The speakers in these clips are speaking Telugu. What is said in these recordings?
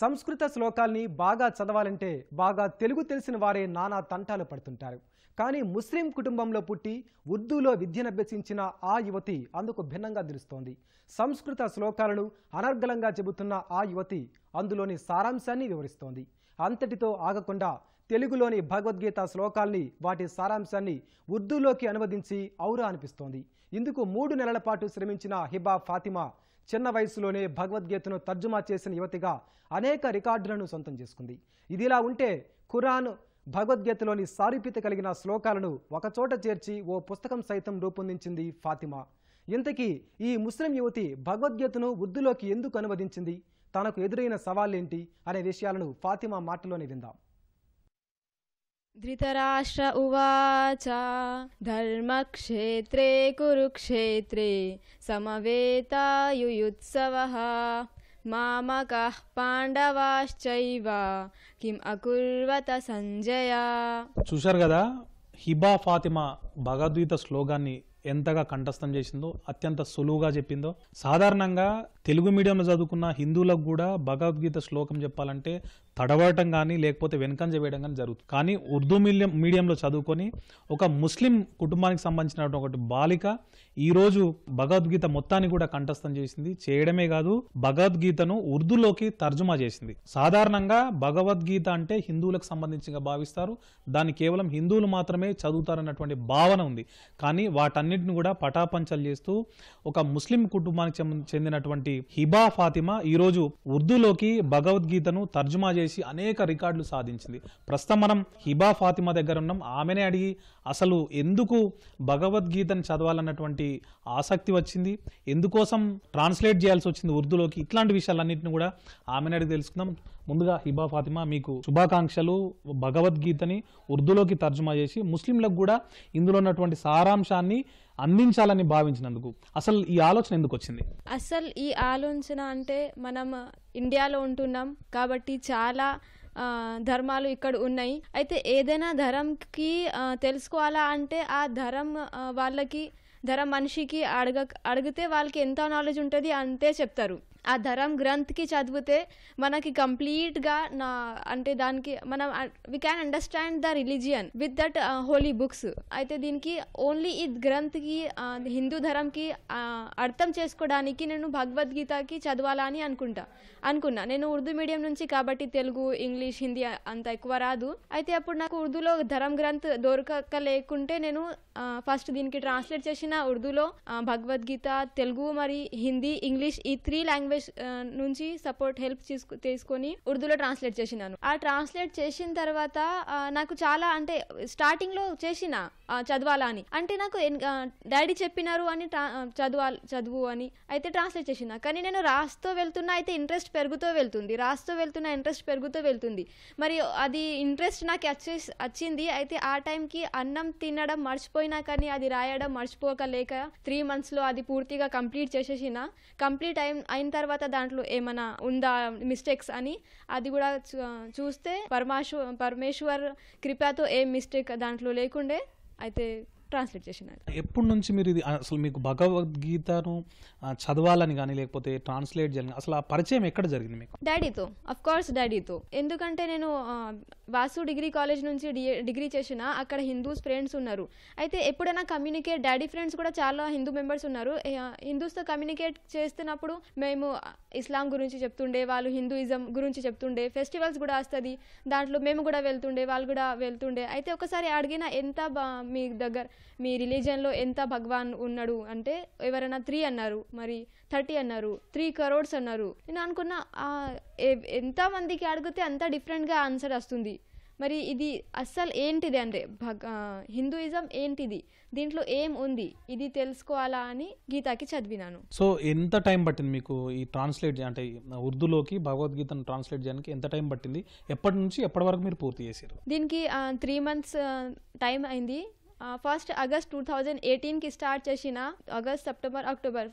సంస్కృత శ్లోకాల్ని బాగా చదవాలంటే బాగా తెలుగు తెలిసిన వారే నానా తంటాలు పడుతుంటారు కానీ ముస్లిం కుటుంబంలో పుట్టి ఉర్దూలో విద్యనభ్యసించిన ఆ యువతి అందుకు భిన్నంగా తెలుస్తోంది సంస్కృత శ్లోకాలను అనర్గళంగా చెబుతున్న ఆ యువతి అందులోని సారాంశాన్ని వివరిస్తోంది అంతటితో ఆగకుండా తెలుగులోని భగవద్గీత శ్లోకాల్ని వాటి సారాంశాన్ని ఉర్దూలోకి అనువదించి ఔరా అనిపిస్తోంది ఇందుకు మూడు నెలల పాటు శ్రమించిన హిబా ఫాతిమా చిన్న వయసులోనే భగవద్గీతను తర్జుమా చేసిన యువతిగా అనేక రికార్డులను సొంతం చేసుకుంది ఇదిలా ఉంటే ఖురాన్ భగవద్గీతలోని సారూప్యత కలిగిన శ్లోకాలను ఒకచోట చేర్చి ఓ పుస్తకం సైతం రూపొందించింది ఫాతిమా ఇంతకీ ఈ ముస్లిం యువతి భగవద్గీతను ఉర్దూలోకి ఎందుకు అనువదించింది తనకు ఎదురైన సవాళ్ళేంటి అనే విషయాలను ఫాతిమా మాటలోనే విందాం ధృతరాష్ట్ర ఉచ ధర్మక్షేత్రే కురుక్షేత్రే समवेतायुयुत्सवः మామక పాండవాశ్చైవ కిం అకుర్వత సంజయ చూశారు కదా హిబా ఫాతిమా భగవద్గీత శ్లోగాన్ని ఎంతగా కంఠస్థం చేసిందో అత్యంత సులువుగా చెప్పిందో సాధారణంగా తెలుగు మీడియంలో చదువుకున్న హిందువులకు కూడా భగవద్గీత శ్లోకం చెప్పాలంటే తడబడటం కానీ లేకపోతే వెనుకంజ వేయడం కానీ జరుగుతుంది కానీ ఉర్దూ మీడియం మీడియంలో చదువుకొని ఒక ముస్లిం కుటుంబానికి సంబంధించిన ఒకటి బాలిక ఈరోజు భగవద్గీత మొత్తాన్ని కూడా కంఠస్థం చేసింది చేయడమే కాదు భగవద్గీతను ఉర్దూలోకి తర్జుమా చేసింది సాధారణంగా భగవద్గీత అంటే హిందువులకు సంబంధించి భావిస్తారు దాన్ని కేవలం హిందువులు మాత్రమే చదువుతారన్నటువంటి భావన ఉంది కానీ వాటన్నిటిని కూడా పటాపంచలు చేస్తూ ఒక ముస్లిం కుటుంబానికి చెందినటువంటి హిబా ఫాతిమా ఈరోజు ఉర్దూలోకి భగవద్గీతను తర్జుమా చేసి చేసి అనేక రికార్డులు సాధించింది ప్రస్తుతం మనం హిబా ఫాతిమా దగ్గర ఉన్నాం ఆమెనే అడిగి అసలు ఎందుకు భగవద్గీతను చదవాలన్నటువంటి ఆసక్తి వచ్చింది ఎందుకోసం ట్రాన్స్లేట్ చేయాల్సి వచ్చింది ఉర్దూలోకి ఇట్లాంటి విషయాలన్నింటిని కూడా ఆమెను అడిగి తెలుసుకుందాం ముందుగా హిబా ఫాతిమా మీకు శుభాకాంక్షలు భగవద్గీతని ఉర్దూలోకి తర్జుమా చేసి ముస్లింలకు కూడా ఇందులో ఉన్నటువంటి సారాంశాన్ని అందించాలని భావించినందుకు అసలు ఈ ఆలోచన ఎందుకు వచ్చింది అసలు ఈ ఆలోచన అంటే మనం ఇండియాలో ఉంటున్నాం కాబట్టి చాలా ధర్మాలు ఇక్కడ ఉన్నాయి అయితే ఏదైనా ధరంకి తెలుసుకోవాలా అంటే ఆ ధరం వాళ్ళకి ధర మనిషికి అడగ అడిగితే వాళ్ళకి ఎంత నాలెడ్జ్ ఉంటుంది అంతే చెప్తారు ఆ ధరం గ్రంథ్కి చదివితే మనకి కంప్లీట్గా నా అంటే దానికి మనం we can understand the religion with that holy books అయితే దీనికి ఓన్లీ ఈ గ్రంథ్కి హిందూ ధరంకి అర్థం చేసుకోవడానికి నేను భగవద్గీతకి చదవాలని అనుకుంటా అనుకున్నా నేను ఉర్దూ మీడియం నుంచి కాబట్టి తెలుగు ఇంగ్లీష్ హిందీ అంత ఎక్కువ రాదు అయితే అప్పుడు నాకు ఉర్దూలో ధరం గ్రంథ్ దొరకక లేకుంటే నేను ఫస్ట్ దీనికి ట్రాన్స్లేట్ చేసిన ఉర్దూలో భగవద్గీత తెలుగు మరి హిందీ ఇంగ్లీష్ ఈ త్రీ లాంగ్వేజ్ లాంగ్వేజ్ నుంచి సపోర్ట్ హెల్ప్ తీసుకొని ఉర్దూలో ట్రాన్స్లేట్ చేసినాను ఆ ట్రాన్స్లేట్ చేసిన తర్వాత నాకు చాలా అంటే స్టార్టింగ్లో చేసిన చదవాలా అని అంటే నాకు డాడీ చెప్పినారు అని ట్రా చదవాలి చదువు అని అయితే ట్రాన్స్లేట్ చేసిన కానీ నేను రాస్తూ వెళ్తున్నా అయితే ఇంట్రెస్ట్ పెరుగుతూ వెళ్తుంది రాస్తూ వెళ్తున్న ఇంట్రెస్ట్ పెరుగుతూ వెళ్తుంది మరి అది ఇంట్రెస్ట్ నాకు వచ్చే వచ్చింది అయితే ఆ టైంకి అన్నం తినడం మర్చిపోయినా కానీ అది రాయడం మర్చిపోకలేక త్రీ మంత్స్లో అది పూర్తిగా కంప్లీట్ చేసేసిన కంప్లీట్ అయిన అయిన తర్వాత దాంట్లో ఏమైనా ఉందా మిస్టేక్స్ అని అది కూడా చూస్తే పరమాశ్వ పరమేశ్వర్ కృపతో ఏ మిస్టేక్ దాంట్లో లేకుండే అయితే ట్రాన్స్లేట్ చేసిన ఎప్పటి నుంచి మీరు ఇది అసలు మీకు భగవద్గీతను చదవాలని కానీ లేకపోతే ట్రాన్స్లేట్ చేయాలని అసలు ఆ పరిచయం ఎక్కడ జరిగింది మీకు డాడీతో అఫ్ కోర్స్ డాడీతో ఎందుకంటే నేను వాసు డిగ్రీ కాలేజ్ నుంచి డిగ్రీ చేసిన అక్కడ హిందూస్ ఫ్రెండ్స్ ఉన్నారు అయితే ఎప్పుడైనా కమ్యూనికేట్ డాడీ ఫ్రెండ్స్ కూడా చాలా హిందూ మెంబర్స్ ఉన్నారు హిందూస్తో కమ్యూనికేట్ చేస్తున్నప్పుడు మేము ఇస్లాం గురించి చెప్తుండే వాళ్ళు హిందూయిజం గురించి చెప్తుండే ఫెస్టివల్స్ కూడా వస్తుంది దాంట్లో మేము కూడా వెళ్తుండే వాళ్ళు కూడా వెళ్తుండే అయితే ఒకసారి అడిగిన ఎంత మీ దగ్గర మీ రిలీజియన్లో ఎంత భగవాన్ ఉన్నాడు అంటే ఎవరైనా త్రీ అన్నారు మరి థర్టీ అన్నారు త్రీ కరోడ్స్ అన్నారు నేను అనుకున్న ఎంతమందికి అడిగితే అంత డిఫరెంట్గా ఆన్సర్ వస్తుంది మరి ఇది అస్సలు ఏంటిది అంటే భగ హిందూయిజం ఏంటిది దీంట్లో ఏం ఉంది ఇది తెలుసుకోవాలా అని గీతాకి చదివినాను సో ఎంత టైం పట్టింది మీకు ఈ ట్రాన్స్లేట్ అంటే ఉర్దూలోకి భగవద్గీతను ట్రాన్స్లేట్ చేయడానికి ఎంత టైం పట్టింది ఎప్పటి నుంచి ఎప్పటి వరకు మీరు పూర్తి చేశారు దీనికి త్రీ మంత్స్ టైం అయింది ఫస్ట్ ఆగస్ట్ టూ థౌజండ్ ఎయిటీన్కి స్టార్ట్ చేసిన August September October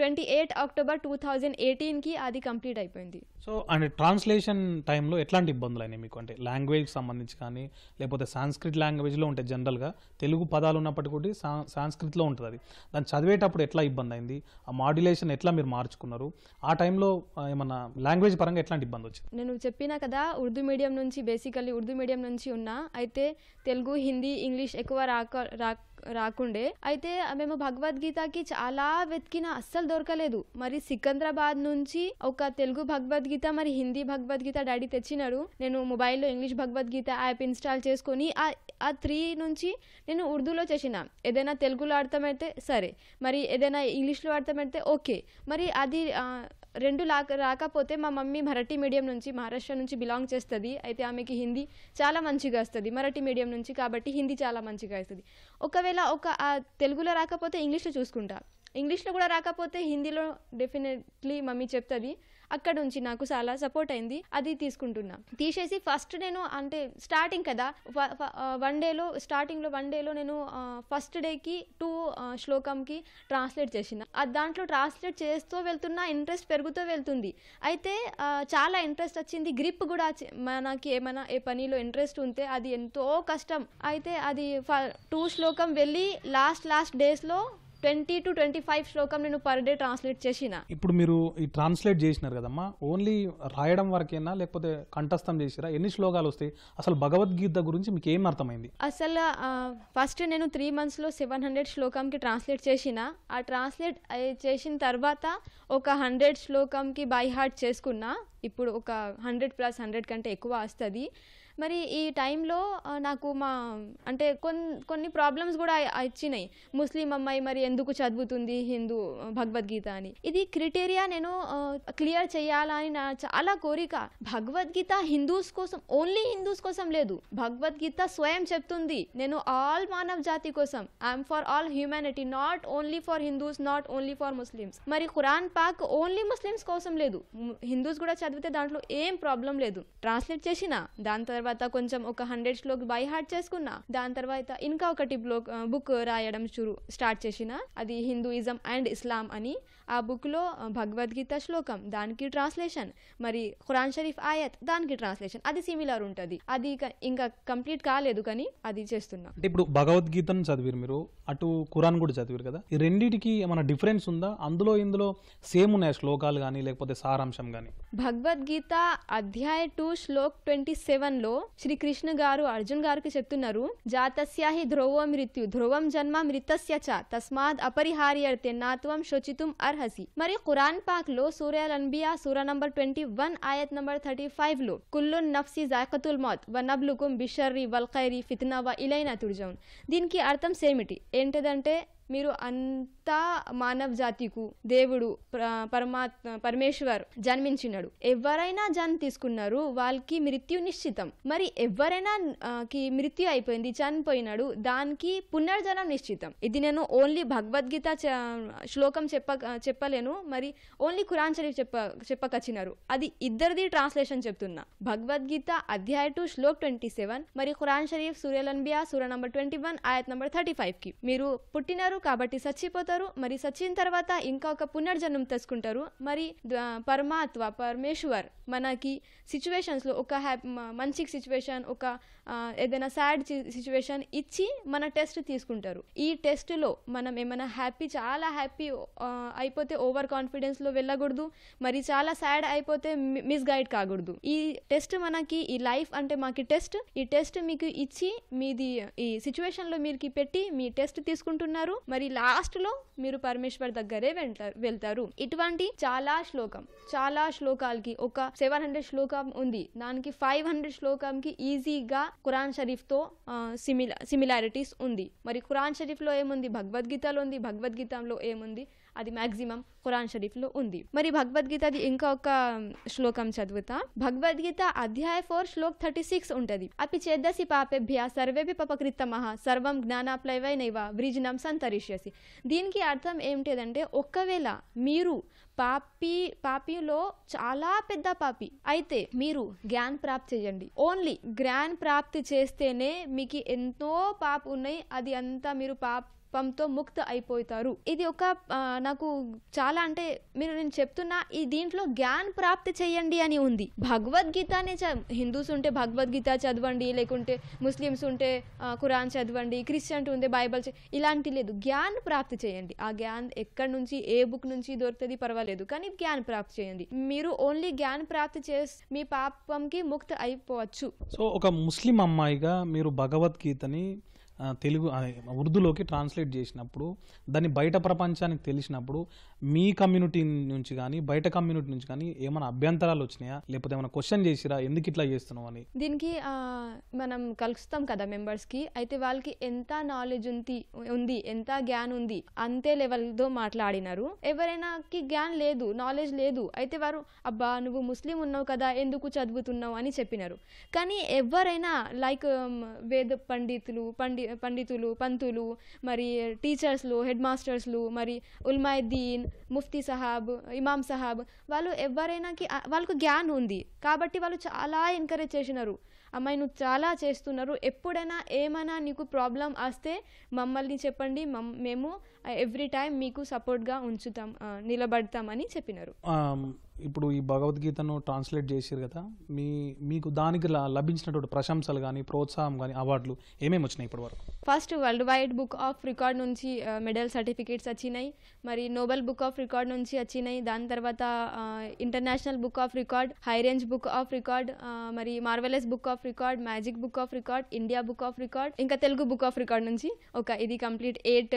twenty eight October two thousand ఎయిటీన్కి అది కంప్లీట్ అయిపోయింది సో అండ్ ట్రాన్స్లేషన్ టైంలో ఎట్లాంటి ఇబ్బందులు అయినాయి మీకు అంటే లాంగ్వేజ్ సంబంధించి కానీ లేకపోతే సాంస్క్రిట్ లాంగ్వేజ్లో ఉంటాయి జనరల్గా తెలుగు పదాలు ఉన్నప్పటికీ కూడా సాంస్కృతిలో ఉంటుంది అది దాన్ని చదివేటప్పుడు ఎట్లా ఇబ్బంది అయింది ఆ మాడ్యులేషన్ ఎట్లా మీరు మార్చుకున్నారు ఆ టైంలో ఏమన్నా లాంగ్వేజ్ పరంగా ఎట్లాంటి ఇబ్బంది వచ్చింది నేను చెప్పినా కదా ఉర్దూ మీడియం నుంచి బేసికల్లీ ఉర్దూ మీడియం నుంచి ఉన్నా అయితే తెలుగు హిందీ ఇంగ్లీష్ ఎక్కువ రాక రాక రాకుండే అయితే మేము భగవద్గీతకి చాలా వెతికిన అస్సలు దొరకలేదు మరి సికింద్రాబాద్ నుంచి ఒక తెలుగు భగవద్గీత మరి హిందీ భగవద్గీత డాడీ తెచ్చినారు నేను మొబైల్లో ఇంగ్లీష్ భగవద్గీత యాప్ ఇన్స్టాల్ చేసుకొని ఆ త్రీ నుంచి నేను ఉర్దూలో చేసిన ఏదైనా తెలుగులో అర్థమైతే సరే మరి ఏదైనా ఇంగ్లీష్లో అర్థమైతే ఓకే మరి అది రెండు లాక రాకపోతే మా మమ్మీ మరాఠీ మీడియం నుంచి మహారాష్ట్ర నుంచి బిలాంగ్ చేస్తుంది అయితే ఆమెకి హిందీ చాలా మంచిగా వస్తుంది మరాఠీ మీడియం నుంచి కాబట్టి హిందీ చాలా మంచిగా వస్తుంది ఒకవేళ ఒక తెలుగులో రాకపోతే ఇంగ్లీష్లో చూసుకుంటా ఇంగ్లీష్లో కూడా రాకపోతే హిందీలో డెఫినెట్లీ మమ్మీ చెప్తుంది అక్కడ నుంచి నాకు చాలా సపోర్ట్ అయింది అది తీసుకుంటున్నా తీసేసి ఫస్ట్ నేను అంటే స్టార్టింగ్ కదా వన్ డేలో స్టార్టింగ్లో వన్ డేలో నేను ఫస్ట్ డేకి టూ శ్లోకంకి ట్రాన్స్లేట్ చేసిన దాంట్లో ట్రాన్స్లేట్ చేస్తూ వెళ్తున్నా ఇంట్రెస్ట్ పెరుగుతూ వెళ్తుంది అయితే చాలా ఇంట్రెస్ట్ వచ్చింది గ్రిప్ కూడా మనకి ఏమైనా ఏ పనిలో ఇంట్రెస్ట్ ఉంటే అది ఎంతో కష్టం అయితే అది టూ శ్లోకం వెళ్ళి లాస్ట్ లాస్ట్ డేస్లో ట్వంటీ టు ట్వంటీ ఫైవ్ శ్లోకం నేను పర్ డే ట్రాన్స్లేట్ చేసిన ఇప్పుడు మీరు ఈ ట్రాన్స్లేట్ చేసినారు కదమ్మా ఓన్లీ రాయడం వరకేనా లేకపోతే కంఠస్థం చేసిరా ఎన్ని శ్లోకాలు వస్తాయి అసలు భగవద్గీత గురించి మీకు ఏం అర్థమైంది అసలు ఫస్ట్ నేను త్రీ మంత్స్లో సెవెన్ హండ్రెడ్ శ్లోకంకి ట్రాన్స్లేట్ చేసిన ఆ ట్రాన్స్లేట్ చేసిన తర్వాత ఒక హండ్రెడ్ శ్లోకంకి బై హార్ట్ చేసుకున్నా ఇప్పుడు ఒక హండ్రెడ్ ప్లస్ హండ్రెడ్ కంటే ఎక్కువ వస్తుంది మరి ఈ టైంలో నాకు మా అంటే కొన్ని కొన్ని ప్రాబ్లమ్స్ కూడా ఇచ్చినాయి ముస్లిం అమ్మాయి మరి ఎందుకు చదువుతుంది హిందూ భగవద్గీత అని ఇది క్రిటేరియా నేను క్లియర్ చేయాలని నా చాలా కోరిక భగవద్గీత హిందూస్ కోసం ఓన్లీ హిందూస్ కోసం లేదు భగవద్గీత స్వయం చెప్తుంది నేను ఆల్ మానవ జాతి కోసం I'm for all humanity not only for Hindus not only for Muslims మరి ఖురాన్ పాక్ ఓన్లీ ముస్లిమ్స్ కోసం లేదు హిందూస్ కూడా చదివితే దాంట్లో ఏం ప్రాబ్లం లేదు ట్రాన్స్లేట్ చేసిన దాని తర్వాత తర్వాత కొంచెం ఒక హండ్రెడ్ స్లోక్ బై హార్ట్ చేసుకున్నా దాని తర్వాత ఇంకా ఒకటి బ్లోక్ బుక్ రాయడం చూ స్టార్ట్ చేసిన అది హిందూయిజం అండ్ ఇస్లాం అని ఆ బుక్లో భగవద్గీత శ్లోకం దానికి ట్రాన్స్లేషన్ మరి ఖురాన్ షరీఫ్ ఆయత్ దానికి ట్రాన్స్లేషన్ అది సిమిలర్ ఉంటుంది అది ఇంకా కంప్లీట్ కాలేదు కానీ అది చేస్తున్నా ఇప్పుడు భగవద్గీతను చదివారు మీరు అటు ఖురాన్ కూడా చదివారు కదా ఈ రెండింటికి ఏమైనా డిఫరెన్స్ ఉందా అందులో ఇందులో సేమ్ ఉన్నాయి శ్లోకాలు కానీ లేకపోతే సారాంశం కానీ భగవద్గీత అధ్యాయ టూ శ్లోక్ ట్వంటీ సెవెన్లో శ్రీకృష్ణ గారు అర్జున్ గారికి చెప్తున్నారు జాతస్యాహి ధ్రువ మృత్యు ధ్రువం జన్మ మృతస్య చ తస్మాత్ అపరిహార్యర్తే నాత్వం శోచితుం అర్హసి మరి ఖురాన్ పాక్ లో సూర్యల్ అన్బియా సూర నంబర్ ట్వంటీ వన్ ఆయత్ నంబర్ థర్టీ ఫైవ్ లో కుల్లు నఫ్సి జాకతుల్ మౌత్ వ నబ్లుకుం బిషర్రి వల్ఖైరి ఫిత్నా వ ఇలైనా దీనికి అర్థం సేమిటి ఏంటిదంటే మీరు అన్ అంతా మానవ జాతికు దేవుడు పరమాత్మ పరమేశ్వర్ జన్మించినాడు ఎవరైనా జన్ తీసుకున్నారు వాళ్ళకి మృత్యు నిశ్చితం మరి ఎవరైనా కి మృత్యు అయిపోయింది చనిపోయినాడు దానికి పునర్జనం నిశ్చితం ఇది నేను ఓన్లీ భగవద్గీత శ్లోకం చెప్ప చెప్పలేను మరి ఓన్లీ ఖురాన్ షరీఫ్ చెప్ప చెప్పకచ్చినారు అది ఇద్దరిది ట్రాన్స్లేషన్ చెప్తున్నా భగవద్గీత అధ్యాయ టు శ్లోక్ ట్వంటీ సెవెన్ మరి ఖురాన్ షరీఫ్ సూర్యలంబియా సూర్య నంబర్ ట్వంటీ వన్ ఆయత్ నంబర్ థర్టీ ఫైవ్ కి మీరు పుట్టినారు కాబట్టి చచ్చిపోతారు ఉంటారు మరి సచిన్ తర్వాత ఇంకా ఒక పునర్జన్మం తెచ్చుకుంటారు మరి పరమాత్మ పరమేశ్వర్ మనకి సిచ్యువేషన్స్లో ఒక హ్యాపీ మంచి సిచ్యువేషన్ ఒక ఏదైనా సాడ్ సిచ్యువేషన్ ఇచ్చి మన టెస్ట్ తీసుకుంటారు ఈ టెస్ట్లో మనం ఏమైనా హ్యాపీ చాలా హ్యాపీ అయిపోతే ఓవర్ కాన్ఫిడెన్స్లో వెళ్ళకూడదు మరి చాలా సాడ్ అయిపోతే మిస్గైడ్ కాకూడదు ఈ టెస్ట్ మనకి ఈ లైఫ్ అంటే మాకి టెస్ట్ ఈ టెస్ట్ మీకు ఇచ్చి మీది ఈ సిచ్యువేషన్లో మీరు పెట్టి మీ టెస్ట్ తీసుకుంటున్నారు మరి లాస్ట్లో మీరు పరమేశ్వర్ దగ్గరే వెళ్తారు ఇటువంటి చాలా శ్లోకం చాలా శ్లోకాలకి ఒక సెవెన్ హండ్రెడ్ శ్లోకం ఉంది దానికి ఫైవ్ హండ్రెడ్ శ్లోకంకి ఈజీగా ఖురాన్ షరీఫ్తో సిమిలా సిమిలారిటీస్ ఉంది మరి ఖురాన్ షరీఫ్లో ఏముంది భగవద్గీతలో ఉంది భగవద్గీతలో ఏముంది అది మ్యాక్సిమం ఖురాన్ షరీఫ్లో ఉంది మరి భగవద్గీతది ఇంకా ఒక శ్లోకం చదువుతా భగవద్గీత అధ్యాయ ఫోర్ శ్లోక్ థర్టీ సిక్స్ ఉంటుంది అపి చేద్దసి పాపేభ్య సర్వేభి పపకృత్తమహ సర్వం జ్ఞానాప్లైవై నైవ వ్రీజనం సంతరిష్యసి దీనికి అర్థం ఏమిటంటే ఒకవేళ మీరు పాపి పాపిలో చాలా పెద్ద పాపి అయితే మీరు జ్ఞాన్ ప్రాప్తి చేయండి ఓన్లీ జ్ఞాన్ ప్రాప్తి చేస్తేనే మీకు ఎంతో పాపు ఉన్నాయి అది అంతా మీరు పాప పంతో ముక్త అయిపోతారు ఇది ఒక నాకు చాలా అంటే మీరు నేను చెప్తున్నా ఈ దీంట్లో జ్ఞాన్ ప్రాప్తి చేయండి అని ఉంది భగవద్గీతనే హిందూస్ ఉంటే భగవద్గీత చదవండి లేకుంటే ముస్లిమ్స్ ఉంటే కురాన్ చదవండి క్రిస్టియన్ ఉంటే బైబల్ ఇలాంటి లేదు జ్ఞాన్ ప్రాప్తి చేయండి ఆ జ్ఞాన్ ఎక్కడి నుంచి ఏ బుక్ నుంచి దొరుకుతుంది పర్వాలేదు కానీ జ్ఞాన్ ప్రాప్తి చేయండి మీరు ఓన్లీ జ్ఞాన్ ప్రాప్తి చేసి మీ పాపంకి ముక్త అయిపోవచ్చు సో ఒక ముస్లిం అమ్మాయిగా మీరు భగవద్గీతని తెలుగు ఉర్దూలోకి ట్రాన్స్లేట్ చేసినప్పుడు దాన్ని బయట ప్రపంచానికి తెలిసినప్పుడు మీ కమ్యూనిటీ నుంచి కానీ బయట కమ్యూనిటీ నుంచి కానీ ఏమైనా అభ్యంతరాలు వచ్చినాయా లేకపోతే ఏమైనా క్వశ్చన్ చేసిరా ఎందుకు ఇట్లా చేస్తున్నావు అని దీనికి మనం కలుస్తాం కదా మెంబర్స్కి అయితే వాళ్ళకి ఎంత నాలెడ్జ్ ఉంది ఉంది ఎంత జ్ఞాన్ ఉంది అంతే లెవెల్తో మాట్లాడినారు ఎవరైనాకి జ్ఞాన్ లేదు నాలెడ్జ్ లేదు అయితే వారు అబ్బా నువ్వు ముస్లిం ఉన్నావు కదా ఎందుకు చదువుతున్నావు అని చెప్పినారు కానీ ఎవరైనా లైక్ వేద పండితులు పండి పండితులు పంతులు మరి టీచర్స్లు హెడ్ మాస్టర్స్లు మరి ఉల్మాయిద్దీన్ ముఫ్తీ సహాబ్ ఇమామ్ సహాబ్ వాళ్ళు ఎవరైనాకి వాళ్ళకు జ్ఞాన్ ఉంది కాబట్టి వాళ్ళు చాలా ఎంకరేజ్ చేసినారు అమ్మాయి నువ్వు చాలా చేస్తున్నారు ఎప్పుడైనా ఏమైనా నీకు ప్రాబ్లం వస్తే మమ్మల్ని చెప్పండి మమ్ మేము ఎవ్రీ టైం మీకు సపోర్ట్గా ఉంచుతాం నిలబడతామని చెప్పినారు ఇప్పుడు ఈ భగవద్గీతను ట్రాన్స్లేట్ చేసారు కదా మీ మీకు దానికి లభించినటువంటి ప్రశంసలు కానీ ప్రోత్సాహం కానీ అవార్డులు ఏమేమి వచ్చినాయి ఇప్పటి వరకు first world wide book of record నుంచి మెడల్ సర్టిఫికేట్స్ వచ్చినాయి మరి నోబెల్ బుక్ ఆఫ్ రికార్డ్ నుంచి వచ్చినాయి దాని తర్వాత international book of record high range book of record మరి marvellous book of record magic book of record India book of record ఇంకా తెలుగు బుక్ ఆఫ్ రికార్డ్ నుంచి ఒక ఇది complete eight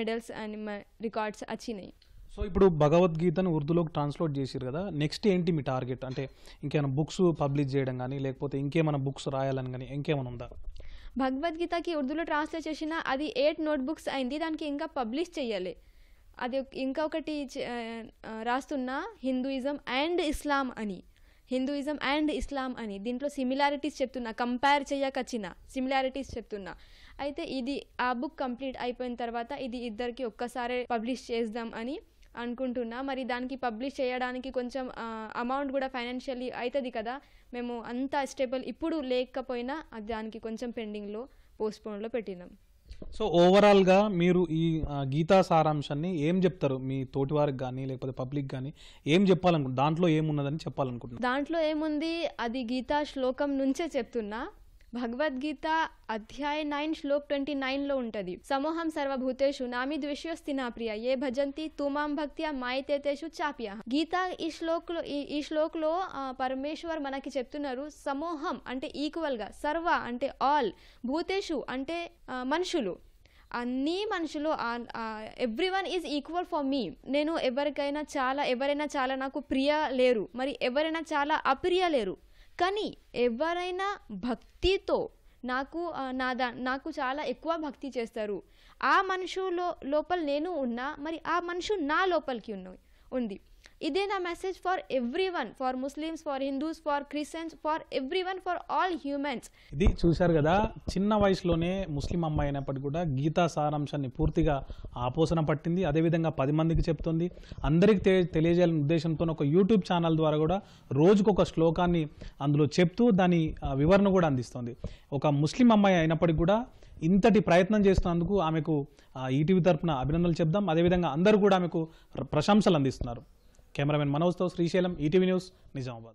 medals records and records వచ్చినాయి సో ఇప్పుడు భగవద్గీతను ఉర్దూలోకి ట్రాన్స్లేట్ చేసారు కదా నెక్స్ట్ ఏంటి మీ టార్గెట్ అంటే ఇంకేమైనా బుక్స్ పబ్లిష్ చేయడం కానీ లేకపోతే ఇంకేమైనా బుక్స్ రాయాలని కానీ ఇంకేమైనా ఉందా భగవద్గీతకి ఉర్దూలో ట్రాన్స్లేట్ చేసిన అది ఎయిట్ నోట్బుక్స్ అయింది దానికి ఇంకా పబ్లిష్ చేయాలి అది ఇంకొకటి రాస్తున్న హిందూయిజం అండ్ ఇస్లాం అని హిందూయిజం అండ్ ఇస్లాం అని దీంట్లో సిమిలారిటీస్ చెప్తున్నా కంపేర్ చేయకచ్చిన సిమిలారిటీస్ చెప్తున్నా అయితే ఇది ఆ బుక్ కంప్లీట్ అయిపోయిన తర్వాత ఇది ఇద్దరికి ఒక్కసారే పబ్లిష్ చేద్దాం అని అనుకుంటున్నా మరి దానికి పబ్లిష్ చేయడానికి కొంచెం అమౌంట్ కూడా ఫైనాన్షియల్లీ అవుతుంది కదా మేము అంత స్టేబుల్ ఇప్పుడు లేకపోయినా దానికి కొంచెం పెండింగ్లో పోస్ట్పోన్లో పెట్టినాం సో ఓవరాల్గా మీరు ఈ గీతా సారాంశాన్ని ఏం చెప్తారు మీ తోటి వారికి కానీ లేకపోతే పబ్లిక్ కానీ ఏం చెప్పాలనుకుంటున్నారు దాంట్లో ఏమున్నదని చెప్పాలనుకుంటున్నారు దాంట్లో ఏముంది అది గీతా శ్లోకం నుంచే చెప్తున్నా భగవద్గీత అధ్యాయ నైన్ శ్లోక్ ట్వంటీ నైన్లో ఉంటుంది సమూహం సర్వభూతేషు నామి ద్విష్యోస్తి నా ప్రియ ఏ భజంతి తుమాం భక్త్యా మాయతేతేషు చాప్య గీత ఈ లో ఈ లో పరమేశ్వర్ మనకి చెప్తున్నారు సమూహం అంటే ఈక్వల్గా సర్వ అంటే ఆల్ భూతేషు అంటే మనుషులు అన్నీ మనుషులు everyone is equal for me నేను ఎవరికైనా చాలా ఎవరైనా చాలా నాకు ప్రియ లేరు మరి ఎవరైనా చాలా అప్రియ లేరు కానీ ఎవరైనా భక్తితో నాకు నా దా నాకు చాలా ఎక్కువ భక్తి చేస్తారు ఆ మనుషులో లోపల నేను ఉన్నా మరి ఆ మనుషు నా లోపలికి ఉన్న ఉంది ఇదే నా message for everyone for Muslims for Hindus for Christians for everyone for all humans ఇది చూశారు కదా చిన్న వయసులోనే ముస్లిం అమ్మాయి అయినప్పటికీ కూడా గీతా సారాంశాన్ని పూర్తిగా ఆపోసన పట్టింది అదేవిధంగా పది మందికి చెప్తుంది అందరికి తెలియజేయాలని ఉద్దేశంతో ఒక యూట్యూబ్ ఛానల్ ద్వారా కూడా రోజుకు ఒక శ్లోకాన్ని అందులో చెప్తూ దాని వివరణ కూడా అందిస్తుంది ఒక ముస్లిం అమ్మాయి అయినప్పటికీ కూడా ఇంతటి ప్రయత్నం చేస్తున్నందుకు ఆమెకు ఈటీవీ తరఫున అభినందనలు చెప్దాం అదేవిధంగా అందరూ కూడా ఆమెకు ప్రశంసలు అందిస్తున్నారు కెమెరామెన్ మనోజ్తో శ్రీశైలం ఈటీవీ న్యూస్ నిజామాబాద్